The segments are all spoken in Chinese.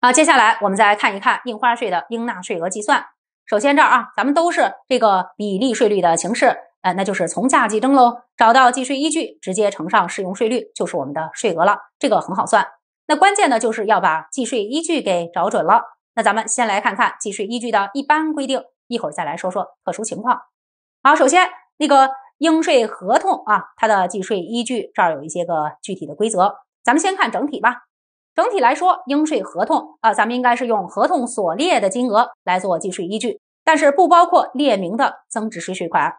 啊，接下来我们再看一看印花税的应纳税额计算。首先这儿啊，咱们都是这个比例税率的形式，呃，那就是从价计征喽。找到计税依据，直接乘上适用税率，就是我们的税额了。这个很好算。那关键呢，就是要把计税依据给找准了。那咱们先来看看计税依据的一般规定，一会儿再来说说特殊情况。好，首先那个应税合同啊，它的计税依据这儿有一些个具体的规则，咱们先看整体吧。整体来说，应税合同啊，咱们应该是用合同所列的金额来做计税依据，但是不包括列明的增值税税款。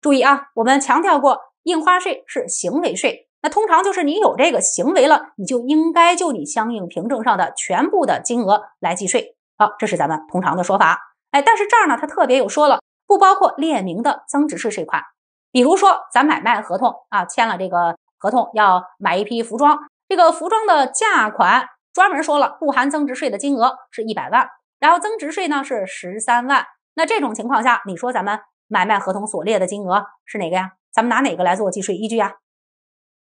注意啊，我们强调过，印花税是行为税，那通常就是你有这个行为了，你就应该就你相应凭证上的全部的金额来计税。好，这是咱们通常的说法。哎，但是这儿呢，它特别有说了，不包括列明的增值税税款。比如说，咱买卖合同啊，签了这个合同，要买一批服装。这个服装的价款专门说了不含增值税的金额是一百万，然后增值税呢是十三万。那这种情况下，你说咱们买卖合同所列的金额是哪个呀？咱们拿哪个来做计税依据啊？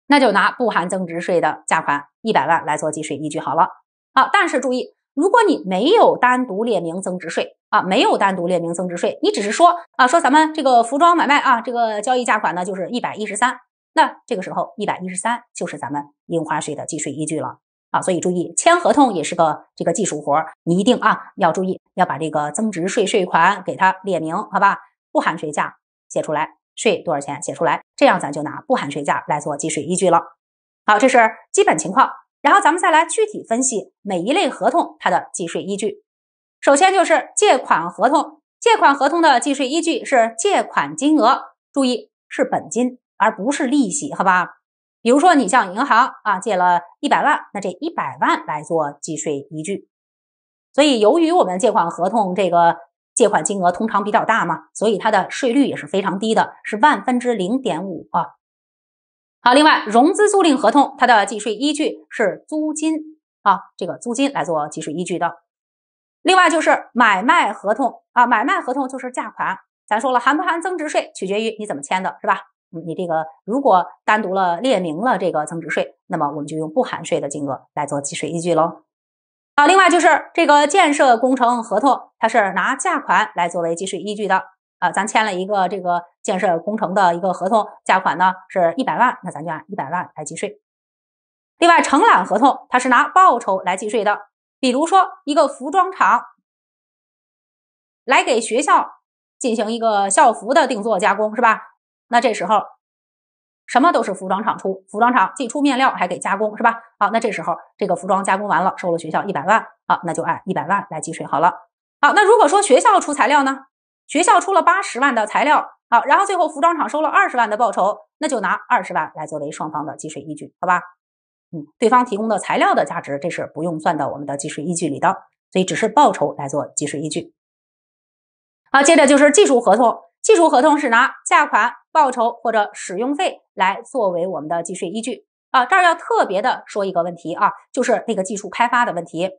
那就拿不含增值税的价款一百万来做计税依据好了。好，但是注意，如果你没有单独列明增值税啊，没有单独列明增值税，你只是说啊，说咱们这个服装买卖啊，这个交易价款呢就是一百一十三。那这个时候，一百一十三就是咱们印花税的计税依据了啊！所以注意，签合同也是个这个技术活，你一定啊要注意，要把这个增值税税款给它列明，好吧？不含税价写出来，税多少钱写出来，这样咱就拿不含税价来做计税依据了。好，这是基本情况，然后咱们再来具体分析每一类合同它的计税依据。首先就是借款合同，借款合同的计税依据是借款金额，注意是本金。而不是利息，好吧？比如说你向银行啊借了一百万，那这一百万来做计税依据。所以，由于我们借款合同这个借款金额通常比较大嘛，所以它的税率也是非常低的，是万分之零点五啊。好，另外，融资租赁合同它的计税依据是租金啊，这个租金来做计税依据的。另外就是买卖合同啊，买卖合同就是价款，咱说了含不含增值税取决于你怎么签的是吧？你这个如果单独了列明了这个增值税，那么我们就用不含税的金额来做计税依据喽。啊，另外就是这个建设工程合同，它是拿价款来作为计税依据的。啊，咱签了一个这个建设工程的一个合同，价款呢是一百万，那咱就按一百万来计税。另外，承揽合同它是拿报酬来计税的。比如说，一个服装厂来给学校进行一个校服的定做加工，是吧？那这时候，什么都是服装厂出，服装厂既出面料还给加工，是吧？好，那这时候这个服装加工完了，收了学校一百万，好，那就按一百万来计税好了。好，那如果说学校出材料呢？学校出了八十万的材料，好，然后最后服装厂收了二十万的报酬，那就拿二十万来作为双方的计税依据，好吧？嗯，对方提供的材料的价值，这是不用算到我们的计税依据里的，所以只是报酬来做计税依据。好，接着就是技术合同，技术合同是拿价款。报酬或者使用费来作为我们的计税依据啊，这儿要特别的说一个问题啊，就是那个技术开发的问题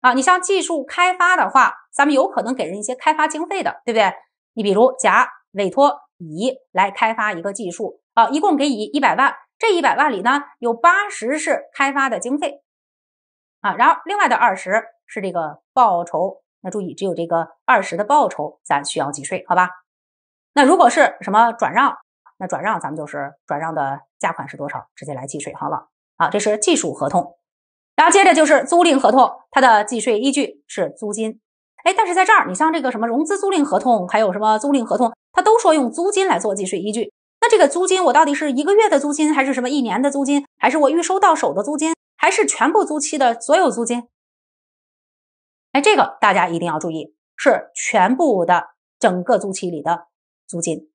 啊。你像技术开发的话，咱们有可能给人一些开发经费的，对不对？你比如甲委托乙来开发一个技术啊，一共给乙一百万，这一百万里呢有八十是开发的经费啊，然后另外的二十是这个报酬。那注意，只有这个二十的报酬咱需要计税，好吧？那如果是什么转让，那转让咱们就是转让的价款是多少，直接来计税好了。啊。这是技术合同，然后接着就是租赁合同，它的计税依据是租金。哎，但是在这儿，你像这个什么融资租赁合同，还有什么租赁合同，它都说用租金来做计税依据。那这个租金我到底是一个月的租金，还是什么一年的租金，还是我预收到手的租金，还是全部租期的所有租金？哎，这个大家一定要注意，是全部的整个租期里的。租金，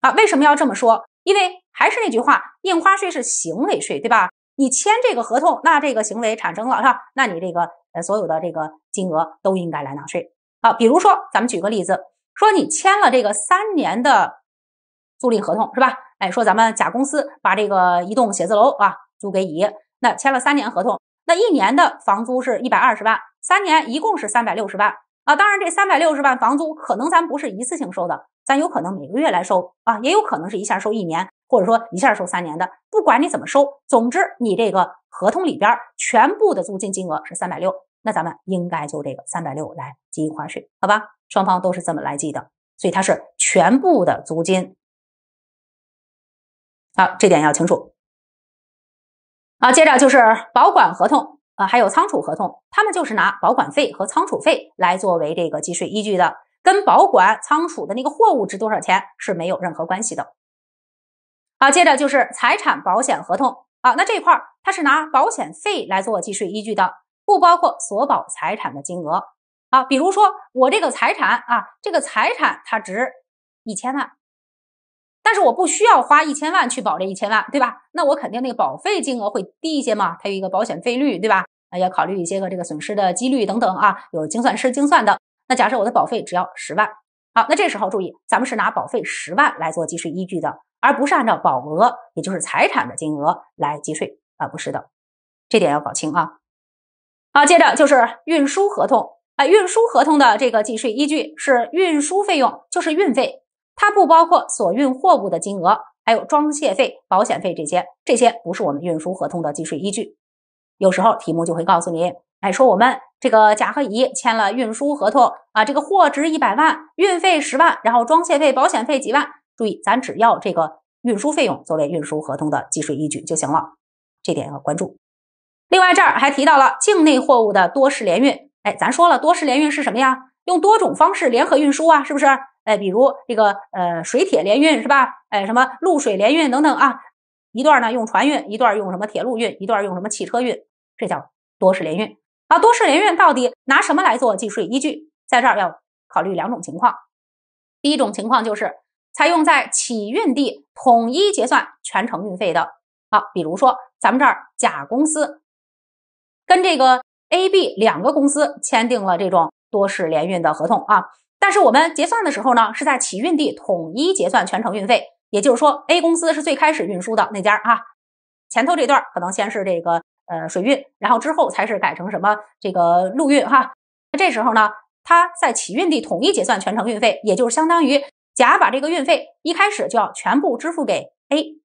啊，为什么要这么说？因为还是那句话，印花税是行为税，对吧？你签这个合同，那这个行为产生了，是吧？那你这个呃，所有的这个金额都应该来纳税啊。比如说，咱们举个例子，说你签了这个三年的租赁合同，是吧？哎，说咱们甲公司把这个一栋写字楼啊租给乙，那签了三年合同，那一年的房租是一百二十万，三年一共是三百六十万啊。当然，这三百六十万房租可能咱不是一次性收的。咱有可能每个月来收啊，也有可能是一下收一年，或者说一下收三年的。不管你怎么收，总之你这个合同里边全部的租金金额是三百六，那咱们应该就这个三百六来计一块税，好吧？双方都是这么来计的，所以它是全部的租金。好，这点要清楚。啊，接着就是保管合同啊，还有仓储合同，他们就是拿保管费和仓储费来作为这个计税依据的。跟保管仓储的那个货物值多少钱是没有任何关系的。好，接着就是财产保险合同啊，那这一块儿它是拿保险费来做计税依据的，不包括所保财产的金额。啊，比如说我这个财产啊，这个财产它值一千万，但是我不需要花一千万去保这一千万，对吧？那我肯定那个保费金额会低一些嘛，它有一个保险费率，对吧？那要考虑一些个这个损失的几率等等啊，有精算师精算的。那假设我的保费只要十万，好，那这时候注意，咱们是拿保费十万来做计税依据的，而不是按照保额，也就是财产的金额来计税啊，不是的，这点要搞清啊。好，接着就是运输合同，哎，运输合同的这个计税依据是运输费用，就是运费，它不包括所运货物的金额，还有装卸费、保险费这些，这些不是我们运输合同的计税依据。有时候题目就会告诉你，哎，说我们。这个甲和乙签了运输合同啊，这个货值一百万，运费十万，然后装卸费、保险费几万。注意，咱只要这个运输费用作为运输合同的计税依据就行了，这点要关注。另外，这儿还提到了境内货物的多式联运。哎，咱说了，多式联运是什么呀？用多种方式联合运输啊，是不是？哎，比如这个呃水铁联运是吧？哎，什么陆水联运等等啊？一段呢用船运，一段用什么铁路运，一段用什么汽车运，这叫多式联运。啊，多式联运到底拿什么来做计税依据？在这儿要考虑两种情况。第一种情况就是采用在起运地统一结算全程运费的。好，比如说咱们这儿甲公司跟这个 A、B 两个公司签订了这种多式联运的合同啊，但是我们结算的时候呢，是在起运地统一结算全程运费，也就是说 A 公司是最开始运输的那家啊，前头这段可能先是这个。呃，水运，然后之后才是改成什么这个陆运哈。那这时候呢，他在起运地统一结算全程运费，也就是相当于甲把这个运费一开始就要全部支付给 A，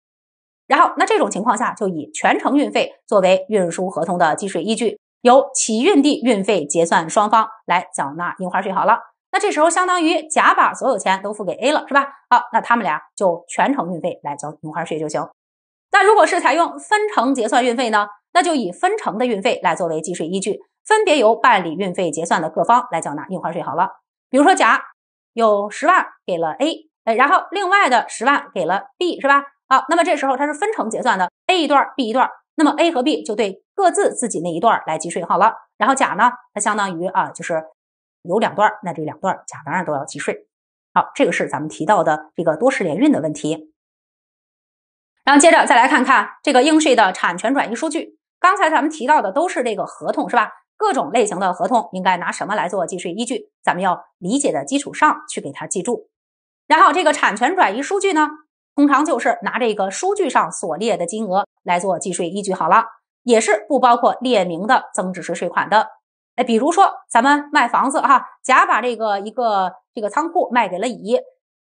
然后那这种情况下就以全程运费作为运输合同的计税依据，由起运地运费结算双方来缴纳印花税好了。那这时候相当于甲把所有钱都付给 A 了，是吧？好，那他们俩就全程运费来交印花税就行。那如果是采用分成结算运费呢？那就以分成的运费来作为计税依据，分别由办理运费结算的各方来缴纳印花税。好了，比如说甲有十万给了 A，哎，然后另外的十万给了 B，是吧？好，那么这时候它是分成结算的，A 一段 b 一段那么 A 和 B 就对各自自己那一段来计税。好了，然后甲呢，它相当于啊，就是有两段那这两段甲当然都要计税。好，这个是咱们提到的这个多式联运的问题。然后接着再来看看这个应税的产权转移数据。刚才咱们提到的都是这个合同是吧？各种类型的合同应该拿什么来做计税依据？咱们要理解的基础上去给它记住。然后这个产权转移数据呢，通常就是拿这个数据上所列的金额来做计税依据。好了，也是不包括列明的增值税税款的。哎，比如说咱们卖房子哈，甲把这个一个这个仓库卖给了乙，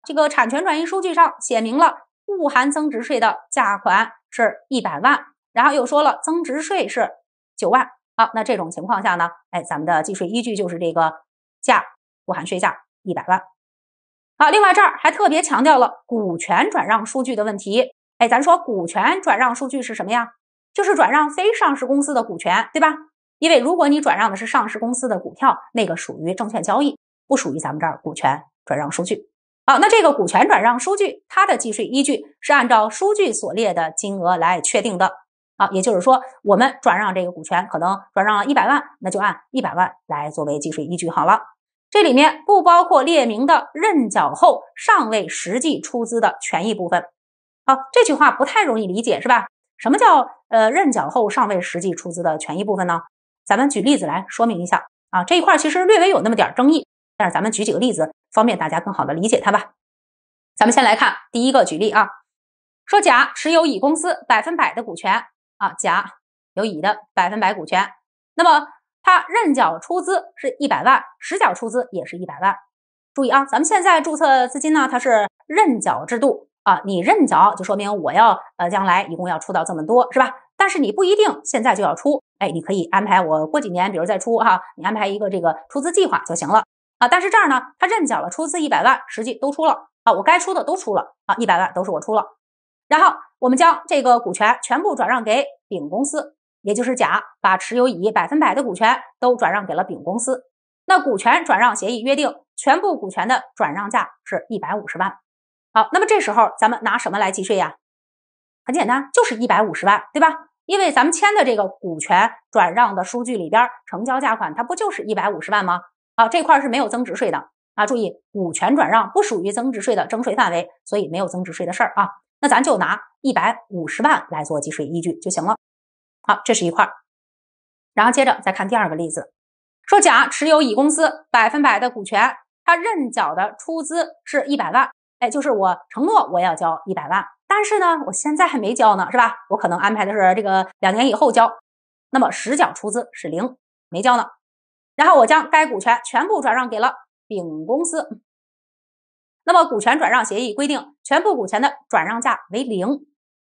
这个产权转移数据上写明了。不含增值税的价款是一百万，然后又说了增值税是九万。好，那这种情况下呢，哎，咱们的计税依据就是这个价，不含税价一百万。好，另外这儿还特别强调了股权转让数据的问题。哎，咱说股权转让数据是什么呀？就是转让非上市公司的股权，对吧？因为如果你转让的是上市公司的股票，那个属于证券交易，不属于咱们这儿股权转让数据。好，那这个股权转让收据，它的计税依据是按照收据所列的金额来确定的啊，也就是说，我们转让这个股权，可能转让了一百万，那就按一百万来作为计税依据好了。这里面不包括列明的认缴后尚未实际出资的权益部分。好，这句话不太容易理解是吧？什么叫呃认缴后尚未实际出资的权益部分呢？咱们举例子来说明一下啊，这一块其实略微有那么点儿争议。但是咱们举几个例子，方便大家更好的理解它吧。咱们先来看第一个举例啊，说甲持有乙公司百分百的股权啊，甲有乙的百分百股权。那么他认缴出资是一百万，实缴出资也是一百万。注意啊，咱们现在注册资金呢，它是认缴制度啊，你认缴就说明我要呃将来一共要出到这么多是吧？但是你不一定现在就要出，哎，你可以安排我过几年，比如再出哈，你安排一个这个出资计划就行了。啊，但是这儿呢，他认缴了出资一百万，实际都出了啊，我该出的都出了啊，一百万都是我出了。然后我们将这个股权全部转让给丙公司，也就是甲把持有乙百分百的股权都转让给了丙公司。那股权转让协议约定，全部股权的转让价是一百五十万。好，那么这时候咱们拿什么来计税呀？很简单，就是一百五十万，对吧？因为咱们签的这个股权转让的收据里边，成交价款它不就是一百五十万吗？啊，这块是没有增值税的啊！注意，股权转让不属于增值税的征税范围，所以没有增值税的事儿啊。那咱就拿一百五十万来做计税依据就行了。好，这是一块然后接着再看第二个例子，说甲持有乙公司百分百的股权，他认缴的出资是一百万，哎，就是我承诺我要交一百万，但是呢，我现在还没交呢，是吧？我可能安排的是这个两年以后交，那么实缴出资是零，没交呢。然后我将该股权全部转让给了丙公司。那么股权转让协议规定，全部股权的转让价为零。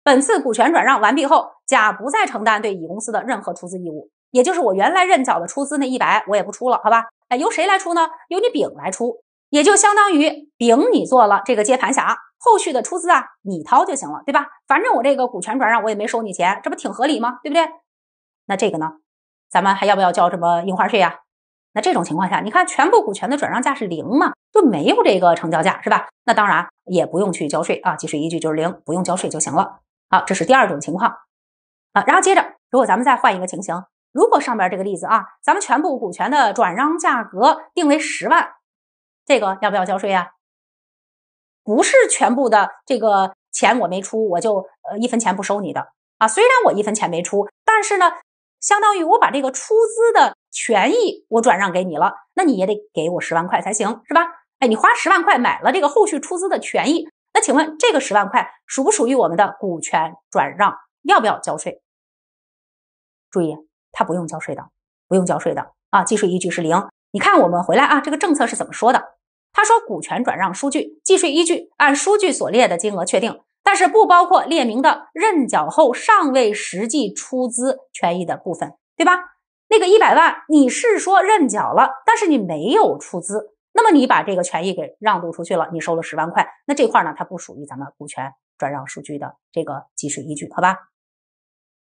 本次股权转让完毕后，甲不再承担对乙公司的任何出资义务，也就是我原来认缴的出资那一百，我也不出了，好吧？哎，由谁来出呢？由你丙来出，也就相当于丙你做了这个接盘侠，后续的出资啊，你掏就行了，对吧？反正我这个股权转让我也没收你钱，这不挺合理吗？对不对？那这个呢，咱们还要不要交什么印花税啊？那这种情况下，你看全部股权的转让价是零嘛？就没有这个成交价是吧？那当然也不用去交税啊，计税依据就是零，不用交税就行了。好，这是第二种情况啊。然后接着，如果咱们再换一个情形，如果上边这个例子啊，咱们全部股权的转让价格定为十万，这个要不要交税呀？不是全部的这个钱我没出，我就呃一分钱不收你的啊。虽然我一分钱没出，但是呢。相当于我把这个出资的权益我转让给你了，那你也得给我十万块才行，是吧？哎，你花十万块买了这个后续出资的权益，那请问这个十万块属不属于我们的股权转让？要不要交税？注意，他不用交税的，不用交税的啊！计税依据是零。你看，我们回来啊，这个政策是怎么说的？他说，股权转让收据计税依据按收据所列的金额确定。但是不包括列明的认缴后尚未实际出资权益的部分，对吧？那个一百万你是说认缴了，但是你没有出资，那么你把这个权益给让渡出去了，你收了十万块，那这块呢，它不属于咱们股权转让数据的这个计税依据，好吧？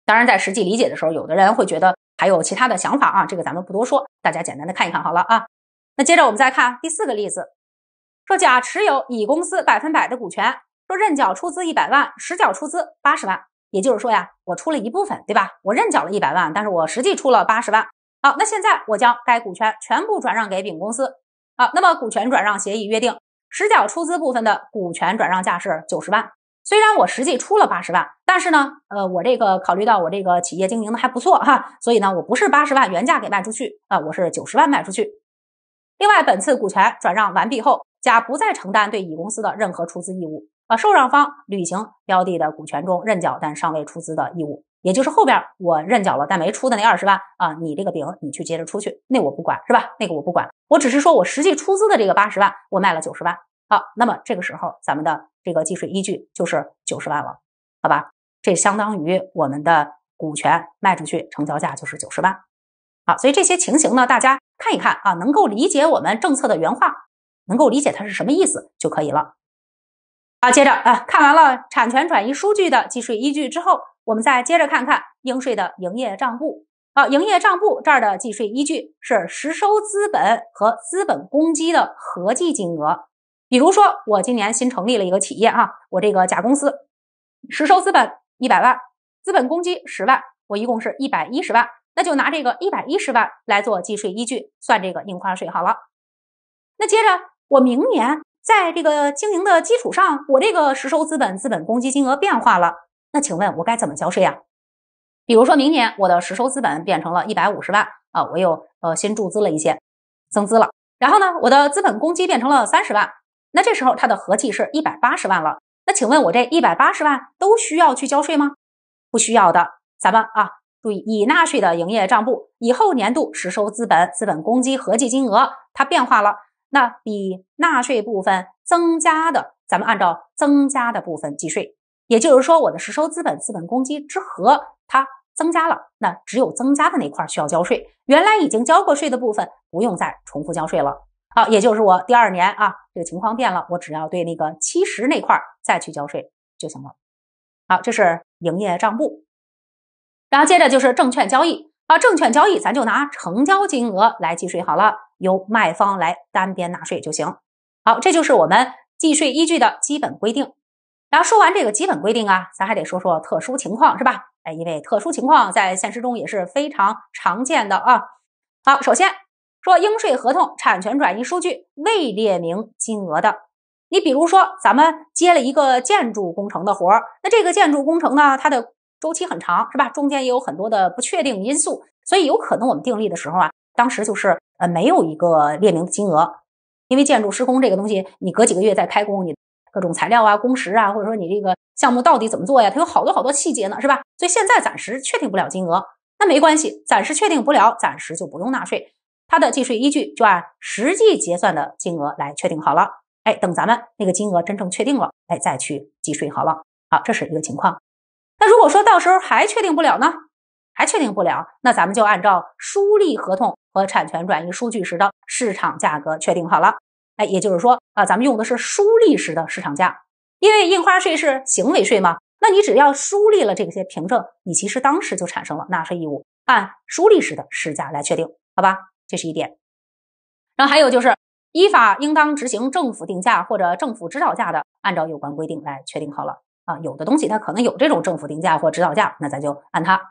当然，在实际理解的时候，有的人会觉得还有其他的想法啊，这个咱们不多说，大家简单的看一看好了啊。那接着我们再看第四个例子，说甲持有乙公司百分百的股权。说认缴出资一百万，实缴出资八十万，也就是说呀，我出了一部分，对吧？我认缴了一百万，但是我实际出了八十万。好，那现在我将该股权全部转让给丙公司。好，那么股权转让协议约定，实缴出资部分的股权转让价是九十万。虽然我实际出了八十万，但是呢，呃，我这个考虑到我这个企业经营的还不错哈，所以呢，我不是八十万原价给卖出去啊，我是九十万卖出去。另外，本次股权转让完毕后，甲不再承担对乙公司的任何出资义务。啊，受让方履行标的的股权中认缴但尚未出资的义务，也就是后边我认缴了但没出的那二十万啊，你这个饼你去接着出去，那我不管，是吧？那个我不管，我只是说我实际出资的这个八十万，我卖了九十万。好，那么这个时候咱们的这个计税依据就是九十万了，好吧？这相当于我们的股权卖出去，成交价就是九十万。好，所以这些情形呢，大家看一看啊，能够理解我们政策的原话，能够理解它是什么意思就可以了。好，接着啊，看完了产权转移数据的计税依据之后，我们再接着看看应税的营业账簿。啊，营业账簿这儿的计税依据是实收资本和资本公积的合计金额。比如说，我今年新成立了一个企业啊，我这个甲公司，实收资本一百万，资本公积十万，我一共是一百一十万，那就拿这个一百一十万来做计税依据，算这个印花税好了。那接着我明年。在这个经营的基础上，我这个实收资本、资本公积金额变化了，那请问我该怎么交税呀？比如说明年我的实收资本变成了一百五十万啊，我又呃新注资了一些，增资了，然后呢，我的资本公积变成了三十万，那这时候它的合计是一百八十万了，那请问我这一百八十万都需要去交税吗？不需要的，咱们啊注意已纳税的营业账簿，以后年度实收资本、资本公积合计金额它变化了。那比纳税部分增加的，咱们按照增加的部分计税。也就是说，我的实收资本、资本公积之和它增加了，那只有增加的那块需要交税。原来已经交过税的部分，不用再重复交税了啊。也就是我第二年啊，这个情况变了，我只要对那个七十那块再去交税就行了。好，这是营业账簿，然后接着就是证券交易啊，证券交易咱就拿成交金额来计税好了。由卖方来单边纳税就行。好，这就是我们计税依据的基本规定。然后说完这个基本规定啊，咱还得说说特殊情况，是吧？哎，因为特殊情况在现实中也是非常常见的啊。好，首先说应税合同、产权转移收据未列明金额的。你比如说，咱们接了一个建筑工程的活儿，那这个建筑工程呢，它的周期很长，是吧？中间也有很多的不确定因素，所以有可能我们订立的时候啊，当时就是。呃，没有一个列明的金额，因为建筑施工这个东西，你隔几个月再开工，你各种材料啊、工时啊，或者说你这个项目到底怎么做呀？它有好多好多细节呢，是吧？所以现在暂时确定不了金额，那没关系，暂时确定不了，暂时就不用纳税，它的计税依据就按实际结算的金额来确定好了。哎，等咱们那个金额真正确定了，哎，再去计税好了。好，这是一个情况。那如果说到时候还确定不了呢？还确定不了，那咱们就按照书立合同。和产权转移数据时的市场价格确定好了，哎，也就是说啊，咱们用的是书立时的市场价，因为印花税是行为税嘛，那你只要书立了这些凭证，你其实当时就产生了纳税义务，按书立时的市价来确定，好吧？这是一点。然后还有就是，依法应当执行政府定价或者政府指导价的，按照有关规定来确定好了啊，有的东西它可能有这种政府定价或指导价，那咱就按它，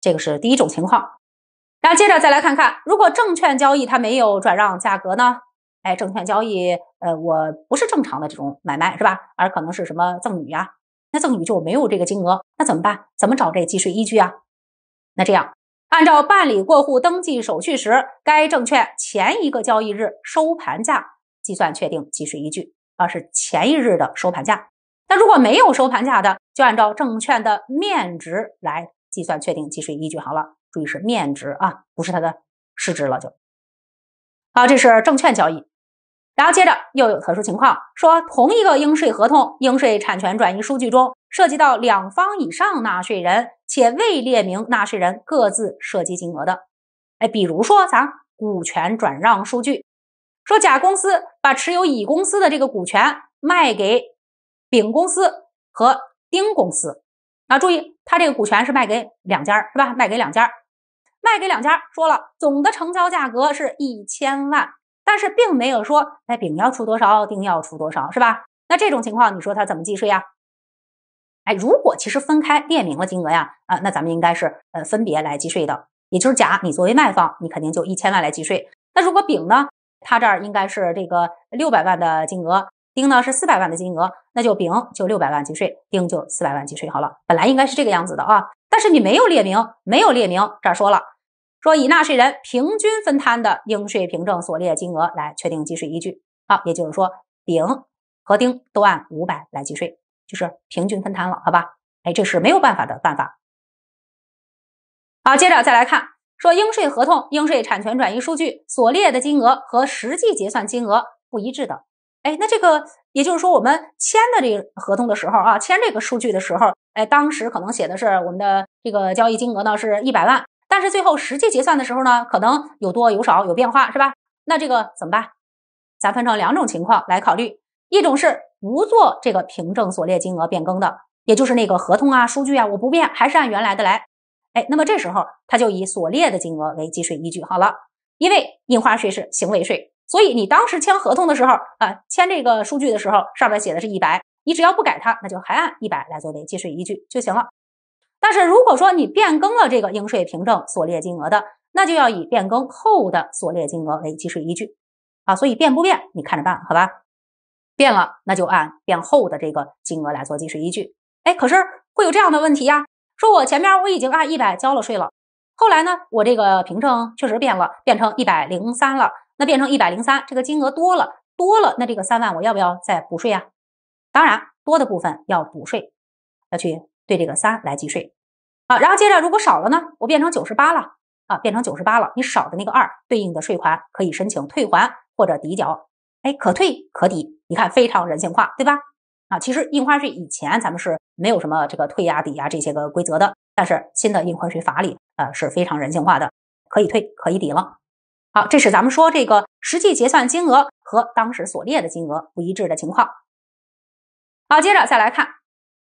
这个是第一种情况。那接着再来看看，如果证券交易它没有转让价格呢？哎，证券交易，呃，我不是正常的这种买卖，是吧？而可能是什么赠与呀？那赠与就没有这个金额，那怎么办？怎么找这计税依据啊？那这样，按照办理过户登记手续时，该证券前一个交易日收盘价计算确定计税依据啊，是前一日的收盘价。那如果没有收盘价的，就按照证券的面值来计算确定计税依据好了。注意是面值啊，不是它的市值了。就好，这是证券交易。然后接着又有特殊情况，说同一个应税合同应税产权转移数据中涉及到两方以上纳税人且未列明纳税人各自涉及金额的。哎，比如说咱股权转让数据，说甲公司把持有乙公司的这个股权卖给丙公司和丁公司。啊，注意，他这个股权是卖给两家是吧？卖给两家。卖给两家，说了总的成交价格是一千万，但是并没有说哎，丙要出多少，丁要出多少，是吧？那这种情况，你说他怎么计税呀？哎，如果其实分开列明了金额呀，啊，那咱们应该是呃分别来计税的，也就是甲，你作为卖方，你肯定就一千万来计税。那如果丙呢，他这儿应该是这个六百万的金额，丁呢是四百万的金额，那就丙就六百万计税，丁就四百万计税。好了，本来应该是这个样子的啊。但是你没有列明，没有列明，这儿说了，说以纳税人平均分摊的应税凭证所列金额来确定计税依据，好，也就是说，丙和丁都按五百来计税，就是平均分摊了，好吧？哎，这是没有办法的办法。好，接着再来看，说应税合同、应税产权转移数据所列的金额和实际结算金额不一致的，哎，那这个也就是说，我们签的这个合同的时候啊，签这个数据的时候。哎，当时可能写的是我们的这个交易金额呢是一百万，但是最后实际结算的时候呢，可能有多有少有变化，是吧？那这个怎么办？咱分成两种情况来考虑，一种是不做这个凭证所列金额变更的，也就是那个合同啊、数据啊，我不变，还是按原来的来。哎，那么这时候他就以所列的金额为计税依据。好了，因为印花税是行为税，所以你当时签合同的时候啊，签这个收据的时候，上面写的是一百。你只要不改它，那就还按一百来作为计税依据就行了。但是如果说你变更了这个应税凭证所列金额的，那就要以变更后的所列金额为计税依据啊。所以变不变你看着办，好吧？变了，那就按变后的这个金额来做计税依据。哎，可是会有这样的问题呀？说我前面我已经按一百交了税了，后来呢，我这个凭证确实变了，变成一百零三了。那变成一百零三，这个金额多了，多了，那这个三万我要不要再补税呀？当然，多的部分要补税，要去对这个三来计税，啊，然后接着如果少了呢，我变成九十八了，啊，变成九十八了，你少的那个二对应的税款可以申请退还或者抵缴，哎，可退可抵，你看非常人性化，对吧？啊，其实印花税以前咱们是没有什么这个退呀、抵啊这些个规则的，但是新的印花税法里，呃，是非常人性化的，可以退可以抵了。好，这是咱们说这个实际结算金额和当时所列的金额不一致的情况。好，接着再来看，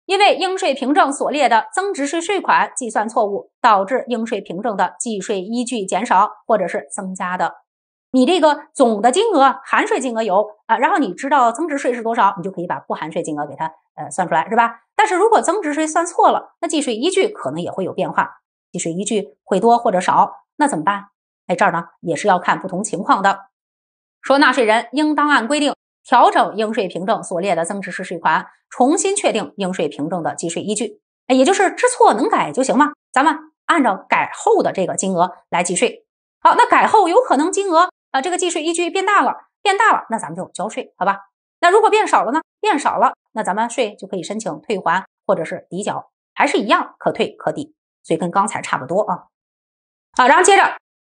因为应税凭证所列的增值税税款计算错误，导致应税凭证的计税依据减少或者是增加的，你这个总的金额含税金额有啊，然后你知道增值税是多少，你就可以把不含税金额给它呃算出来，是吧？但是如果增值税算错了，那计税依据可能也会有变化，计税依据会多或者少，那怎么办？哎，这儿呢也是要看不同情况的，说纳税人应当按规定。调整应税凭证所列的增值税税款，重新确定应税凭证的计税依据，哎，也就是知错能改就行嘛。咱们按照改后的这个金额来计税。好，那改后有可能金额啊，这个计税依据变大了，变大了，那咱们就交税，好吧？那如果变少了呢？变少了，那咱们税就可以申请退还或者是抵缴，还是一样可退可抵。所以跟刚才差不多啊。好，然后接着。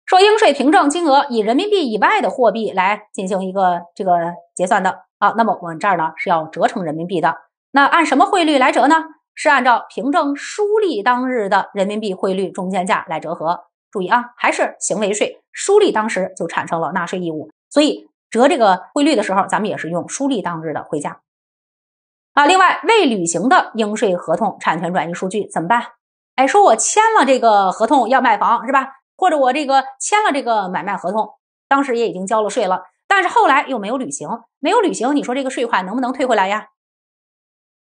说应税凭证金额以人民币以外的货币来进行一个这个结算的啊，那么我们这儿呢是要折成人民币的。那按什么汇率来折呢？是按照凭证书立当日的人民币汇率中间价来折合。注意啊，还是行为税书立当时就产生了纳税义务，所以折这个汇率的时候，咱们也是用书立当日的汇价啊。另外，未履行的应税合同产权转移数据怎么办？哎，说我签了这个合同要卖房是吧？或者我这个签了这个买卖合同，当时也已经交了税了，但是后来又没有履行，没有履行，你说这个税款能不能退回来呀？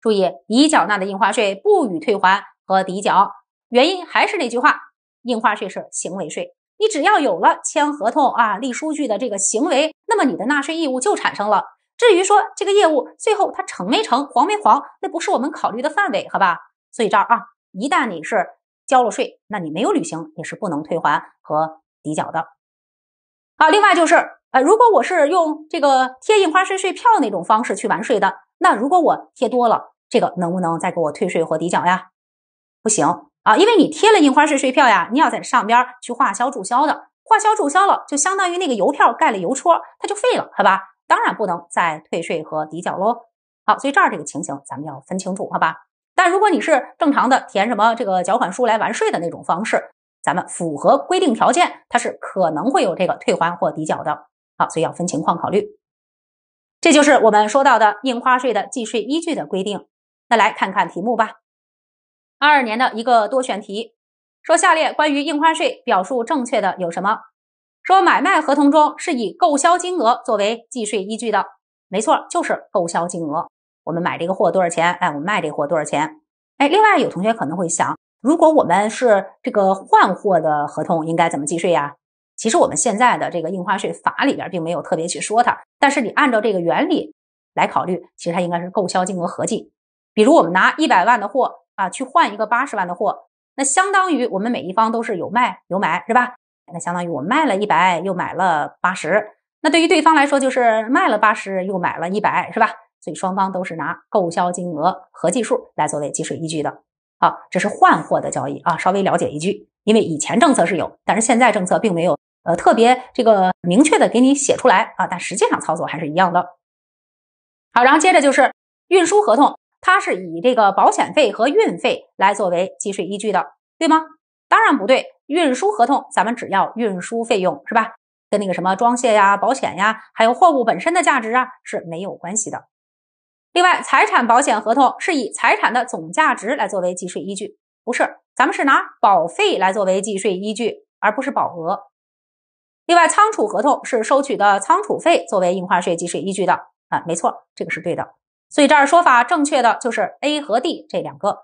注意，已缴纳的印花税不予退还和抵缴，原因还是那句话，印花税是行为税，你只要有了签合同啊、立书据的这个行为，那么你的纳税义务就产生了。至于说这个业务最后它成没成、黄没黄，那不是我们考虑的范围，好吧？所以这儿啊，一旦你是。交了税，那你没有履行，也是不能退还和抵缴的。好，另外就是，呃，如果我是用这个贴印花税税票那种方式去完税的，那如果我贴多了，这个能不能再给我退税或抵缴呀？不行啊，因为你贴了印花税税票呀，你要在上边去划销注销的，划销注销了，就相当于那个邮票盖了邮戳，它就废了，好吧？当然不能再退税和抵缴喽。好，所以这儿这个情形咱们要分清楚，好吧？但如果你是正常的填什么这个缴款书来完税的那种方式，咱们符合规定条件，它是可能会有这个退还或抵缴的。好，所以要分情况考虑。这就是我们说到的印花税的计税依据的规定。那来看看题目吧。二二年的一个多选题，说下列关于印花税表述正确的有什么？说买卖合同中是以购销金额作为计税依据的，没错，就是购销金额。我们买这个货多少钱？哎，我们卖这货多少钱？哎，另外有同学可能会想，如果我们是这个换货的合同，应该怎么计税呀？其实我们现在的这个印花税法里边并没有特别去说它，但是你按照这个原理来考虑，其实它应该是购销金额合计。比如我们拿一百万的货啊去换一个八十万的货，那相当于我们每一方都是有卖有买，是吧？那相当于我卖了一百，又买了八十，那对于对方来说就是卖了八十，又买了一百，是吧？所以双方都是拿购销金额合计数来作为计税依据的。好，这是换货的交易啊，稍微了解一句，因为以前政策是有，但是现在政策并没有，呃，特别这个明确的给你写出来啊，但实际上操作还是一样的。好，然后接着就是运输合同，它是以这个保险费和运费来作为计税依据的，对吗？当然不对，运输合同咱们只要运输费用是吧？跟那个什么装卸呀、保险呀，还有货物本身的价值啊是没有关系的。另外，财产保险合同是以财产的总价值来作为计税依据，不是，咱们是拿保费来作为计税依据，而不是保额。另外，仓储合同是收取的仓储费作为印花税计税依据的啊，没错，这个是对的。所以这儿说法正确的就是 A 和 D 这两个。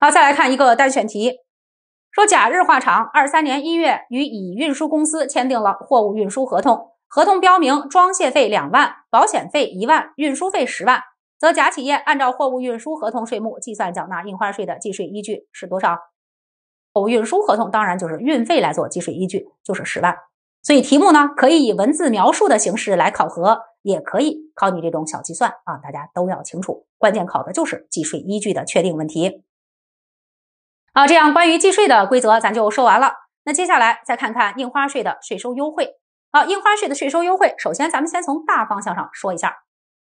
好，再来看一个单选题，说甲日化厂二三年一月与乙运输公司签订了货物运输合同。合同标明装卸费两万，保险费一万，运输费十万，则甲企业按照货物运输合同税目计算缴纳印花税的计税依据是多少？货物运输合同当然就是运费来做计税依据，就是十万。所以题目呢可以以文字描述的形式来考核，也可以考你这种小计算啊，大家都要清楚。关键考的就是计税依据的确定问题。好，这样关于计税的规则咱就说完了。那接下来再看看印花税的税收优惠。好，印花税的税收优惠，首先咱们先从大方向上说一下，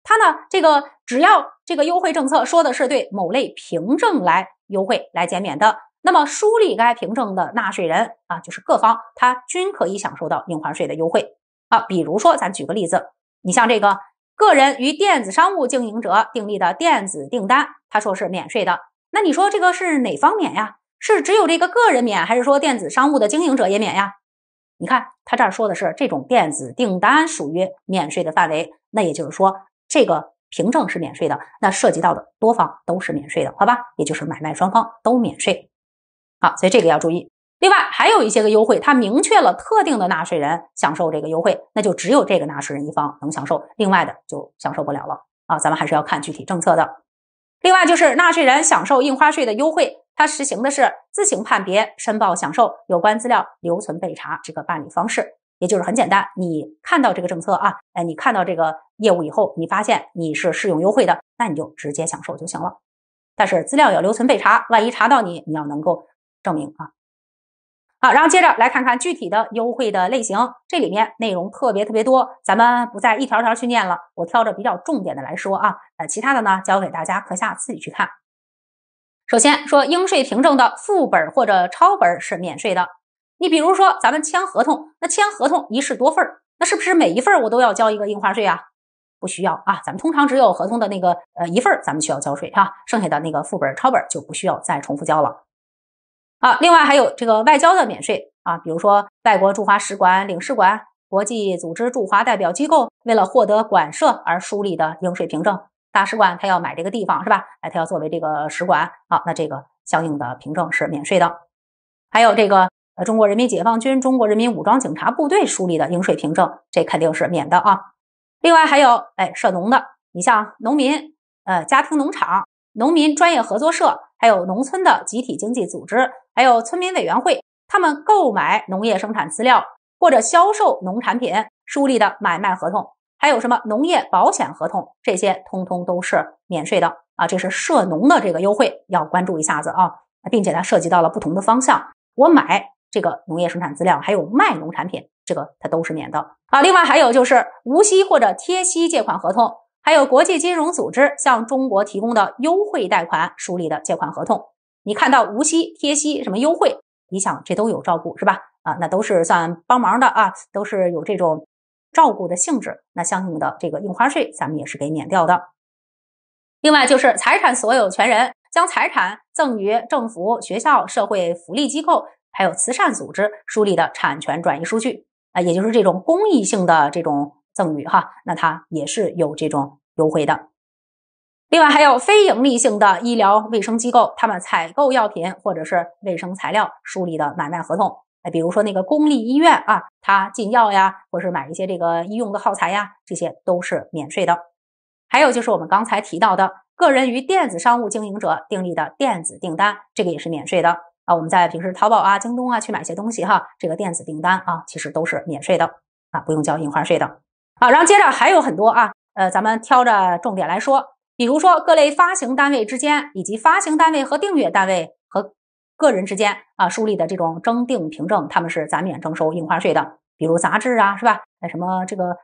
它呢这个只要这个优惠政策说的是对某类凭证来优惠来减免的，那么梳理该凭证的纳税人啊，就是各方他均可以享受到印花税的优惠啊。比如说，咱举个例子，你像这个个人与电子商务经营者订立的电子订单，他说是免税的，那你说这个是哪方免呀？是只有这个个人免，还是说电子商务的经营者也免呀？你看，他这儿说的是这种电子订单属于免税的范围，那也就是说，这个凭证是免税的，那涉及到的多方都是免税的，好吧？也就是买卖双方都免税。好，所以这个要注意。另外还有一些个优惠，它明确了特定的纳税人享受这个优惠，那就只有这个纳税人一方能享受，另外的就享受不了了啊。咱们还是要看具体政策的。另外就是纳税人享受印花税的优惠。它实行的是自行判别、申报享受、有关资料留存备查这个办理方式，也就是很简单，你看到这个政策啊，哎，你看到这个业务以后，你发现你是适用优惠的，那你就直接享受就行了。但是资料要留存备查，万一查到你，你要能够证明啊。好，然后接着来看看具体的优惠的类型，这里面内容特别特别多，咱们不再一条条去念了，我挑着比较重点的来说啊，呃，其他的呢，交给大家课下自己去看。首先说，应税凭证的副本或者抄本是免税的。你比如说，咱们签合同，那签合同一式多份，那是不是每一份我都要交一个印花税啊？不需要啊，咱们通常只有合同的那个呃一份，咱们需要交税哈，剩下的那个副本、抄本就不需要再重复交了。啊，另外还有这个外交的免税啊，比如说外国驻华使馆、领事馆、国际组织驻华代表机构，为了获得馆舍而梳理的应税凭证。大使馆，他要买这个地方是吧？哎，他要作为这个使馆，好，那这个相应的凭证是免税的。还有这个，呃，中国人民解放军、中国人民武装警察部队树立的应税凭证，这肯定是免的啊。另外还有，哎，涉农的，你像农民，呃，家庭农场、农民专业合作社，还有农村的集体经济组织，还有村民委员会，他们购买农业生产资料或者销售农产品树立的买卖合同。还有什么农业保险合同，这些通通都是免税的啊！这是涉农的这个优惠，要关注一下子啊，并且它涉及到了不同的方向。我买这个农业生产资料，还有卖农产品，这个它都是免的啊。另外还有就是无息或者贴息借款合同，还有国际金融组织向中国提供的优惠贷款梳理的借款合同。你看到无息、贴息什么优惠，你想这都有照顾是吧？啊，那都是算帮忙的啊，都是有这种。照顾的性质，那相应的这个印花税咱们也是给免掉的。另外就是财产所有权人将财产赠与政府、学校、社会福利机构，还有慈善组织树立的产权转移数据啊，也就是这种公益性的这种赠与哈，那它也是有这种优惠的。另外还有非营利性的医疗卫生机构，他们采购药品或者是卫生材料树立的买卖合同。哎，比如说那个公立医院啊，他进药呀，或是买一些这个医用的耗材呀，这些都是免税的。还有就是我们刚才提到的，个人与电子商务经营者订立的电子订单，这个也是免税的啊。我们在平时淘宝啊、京东啊去买一些东西哈，这个电子订单啊，其实都是免税的啊，不用交印花税的啊。然后接着还有很多啊，呃，咱们挑着重点来说，比如说各类发行单位之间，以及发行单位和订阅单位。个人之间啊，树立的这种征订凭证，他们是暂免征收印花税的，比如杂志啊，是吧？那什么这个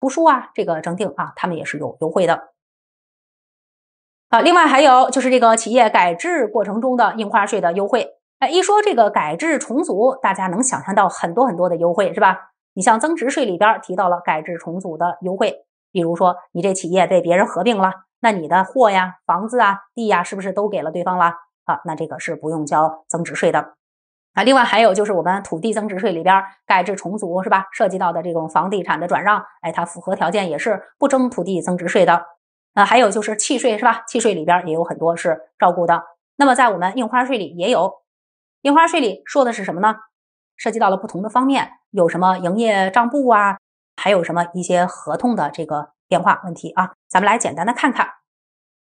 图书啊，这个征订啊，他们也是有优惠的。啊，另外还有就是这个企业改制过程中的印花税的优惠。哎，一说这个改制重组，大家能想象到很多很多的优惠，是吧？你像增值税里边提到了改制重组的优惠，比如说你这企业被别人合并了，那你的货呀、房子啊、地呀，是不是都给了对方了？啊，那这个是不用交增值税的。啊，另外还有就是我们土地增值税里边改制重组是吧？涉及到的这种房地产的转让，哎，它符合条件也是不征土地增值税的。啊，还有就是契税是吧？契税里边也有很多是照顾的。那么在我们印花税里也有，印花税里说的是什么呢？涉及到了不同的方面，有什么营业账簿啊，还有什么一些合同的这个变化问题啊？咱们来简单的看看。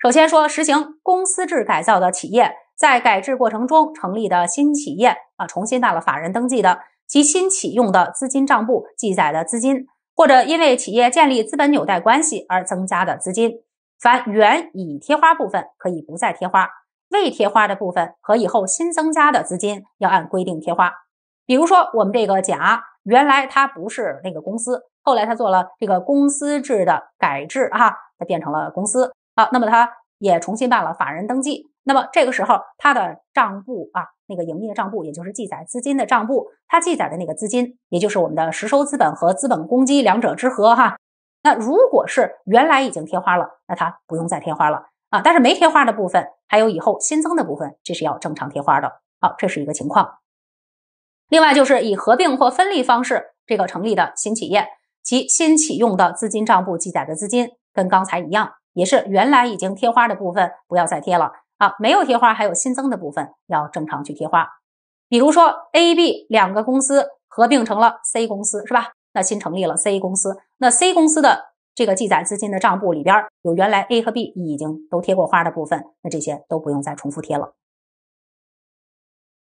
首先说实行公司制改造的企业。在改制过程中成立的新企业啊，重新办了法人登记的及新启用的资金账簿记载的资金，或者因为企业建立资本纽带关系而增加的资金，凡原已贴花部分可以不再贴花，未贴花的部分和以后新增加的资金要按规定贴花。比如说，我们这个甲原来他不是那个公司，后来他做了这个公司制的改制啊，他变成了公司啊，那么他也重新办了法人登记。那么这个时候，它的账簿啊，那个营业账簿，也就是记载资金的账簿，它记载的那个资金，也就是我们的实收资本和资本公积两者之和哈。那如果是原来已经贴花了，那它不用再贴花了啊。但是没贴花的部分，还有以后新增的部分，这是要正常贴花的。好，这是一个情况。另外就是以合并或分立方式这个成立的新企业及新启用的资金账簿记载的资金，跟刚才一样，也是原来已经贴花的部分不要再贴了。啊，没有贴花，还有新增的部分要正常去贴花。比如说，A、B 两个公司合并成了 C 公司，是吧？那新成立了 C 公司，那 C 公司的这个记载资金的账簿里边有原来 A 和 B 已经都贴过花的部分，那这些都不用再重复贴了。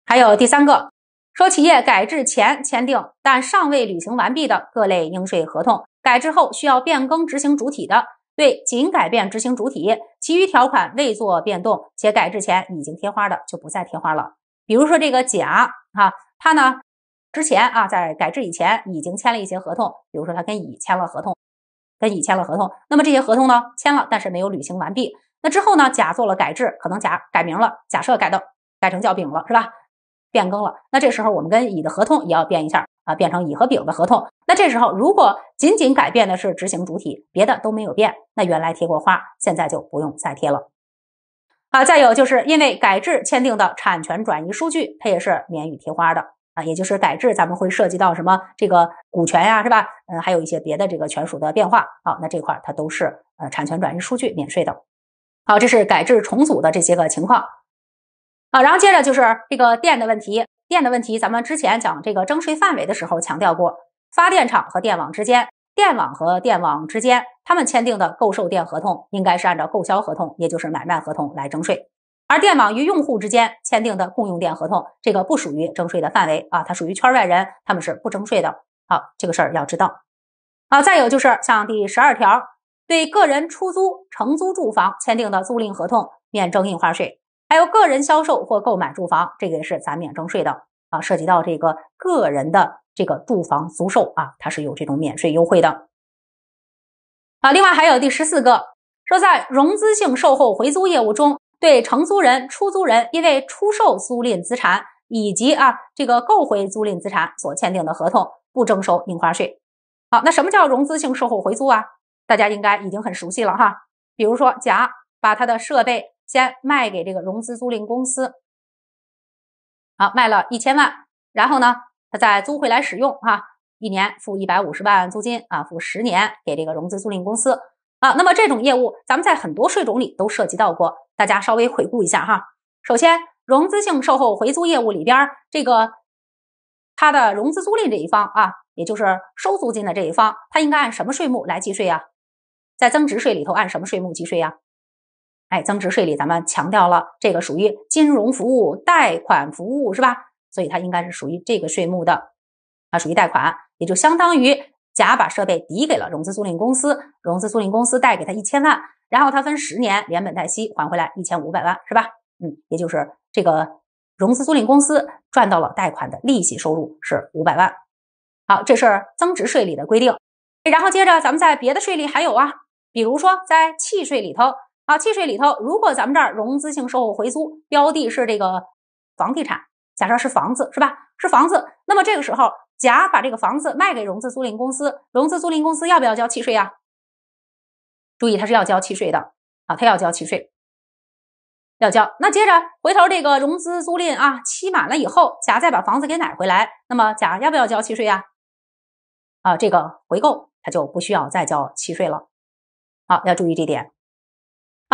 还有第三个，说企业改制前签订但尚未履行完毕的各类应税合同，改制后需要变更执行主体的。对，仅改变执行主体，其余条款未做变动，且改制前已经贴花的就不再贴花了。比如说这个甲啊，他呢之前啊在改制以前已经签了一些合同，比如说他跟乙签了合同，跟乙签了合同，那么这些合同呢签了，但是没有履行完毕。那之后呢，甲做了改制，可能甲改名了，假设改的改成叫丙了，是吧？变更了，那这时候我们跟乙的合同也要变一下啊，变成乙和丙的合同。那这时候如果仅仅改变的是执行主体，别的都没有变，那原来贴过花，现在就不用再贴了。好，再有就是因为改制签订的产权转移数据，它也是免予贴花的啊，也就是改制咱们会涉及到什么这个股权呀，是吧？嗯，还有一些别的这个权属的变化。好，那这块它都是呃产权转移数据免税的。好，这是改制重组的这些个情况。好，然后接着就是这个电的问题，电的问题，咱们之前讲这个征税范围的时候强调过，发电厂和电网之间，电网和电网之间，他们签订的购售电合同应该是按照购销合同，也就是买卖合同来征税，而电网与用户之间签订的共用电合同，这个不属于征税的范围啊，它属于圈外人，他们是不征税的。好，这个事儿要知道。好，再有就是像第十二条，对个人出租承租住房签订的租赁合同免征印花税。还有个人销售或购买住房，这个也是咱免征税的啊。涉及到这个个人的这个住房租售啊，它是有这种免税优惠的。啊，另外还有第十四个，说在融资性售后回租业务中，对承租人、出租人因为出售租赁资产以及啊这个购回租赁资产所签订的合同，不征收印花税。好，那什么叫融资性售后回租啊？大家应该已经很熟悉了哈。比如说，甲把他的设备。先卖给这个融资租赁公司，好卖了一千万，然后呢，他再租回来使用哈，一年付一百五十万租金啊，付十年给这个融资租赁公司啊。那么这种业务，咱们在很多税种里都涉及到过，大家稍微回顾一下哈。首先，融资性售后回租业务里边，这个它的融资租赁这一方啊，也就是收租金的这一方，它应该按什么税目来计税呀？在增值税里头按什么税目计税呀？哎，增值税里咱们强调了，这个属于金融服务、贷款服务，是吧？所以它应该是属于这个税目的，啊，属于贷款，也就相当于甲把设备抵给了融资租赁公司，融资租赁公司贷给他一千万，然后他分十年连本带息还回来一千五百万，是吧？嗯，也就是这个融资租赁公司赚到了贷款的利息收入是五百万。好，这是增值税里的规定。然后接着咱们在别的税里还有啊，比如说在契税里头。啊，契税里头，如果咱们这儿融资性售后回租标的是这个房地产，假设是房子是吧？是房子，那么这个时候甲把这个房子卖给融资租赁公司，融资租赁公司要不要交契税呀？注意，他是要交契税的啊，他要交契税，要交。那接着回头这个融资租赁啊，期满了以后，甲再把房子给买回来，那么甲要不要交契税呀？啊，这个回购他就不需要再交契税了。好，要注意这点。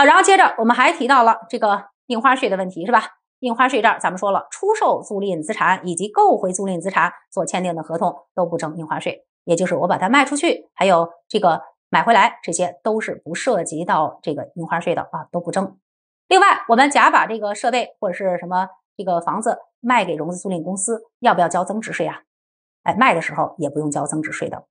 然后接着我们还提到了这个印花税的问题，是吧？印花税这儿咱们说了，出售租赁资产以及购回租赁资产所签订的合同都不征印花税，也就是我把它卖出去，还有这个买回来，这些都是不涉及到这个印花税的啊，都不征。另外，我们甲把这个设备或者是什么这个房子卖给融资租赁公司，要不要交增值税啊？哎，卖的时候也不用交增值税的，